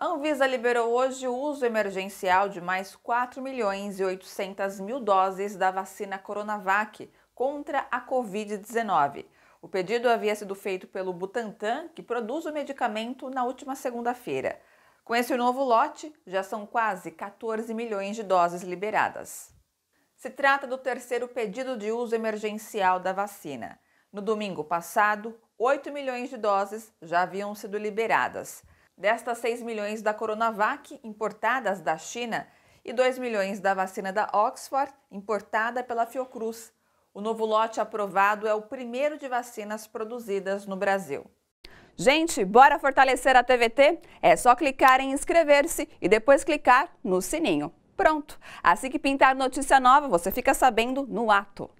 A Anvisa liberou hoje o uso emergencial de mais 4 milhões e 800 mil doses da vacina Coronavac contra a Covid-19. O pedido havia sido feito pelo Butantan, que produz o medicamento, na última segunda-feira. Com esse novo lote, já são quase 14 milhões de doses liberadas. Se trata do terceiro pedido de uso emergencial da vacina. No domingo passado, 8 milhões de doses já haviam sido liberadas. Destas, 6 milhões da Coronavac, importadas da China, e 2 milhões da vacina da Oxford, importada pela Fiocruz. O novo lote aprovado é o primeiro de vacinas produzidas no Brasil. Gente, bora fortalecer a TVT? É só clicar em inscrever-se e depois clicar no sininho. Pronto! Assim que pintar notícia nova, você fica sabendo no ato.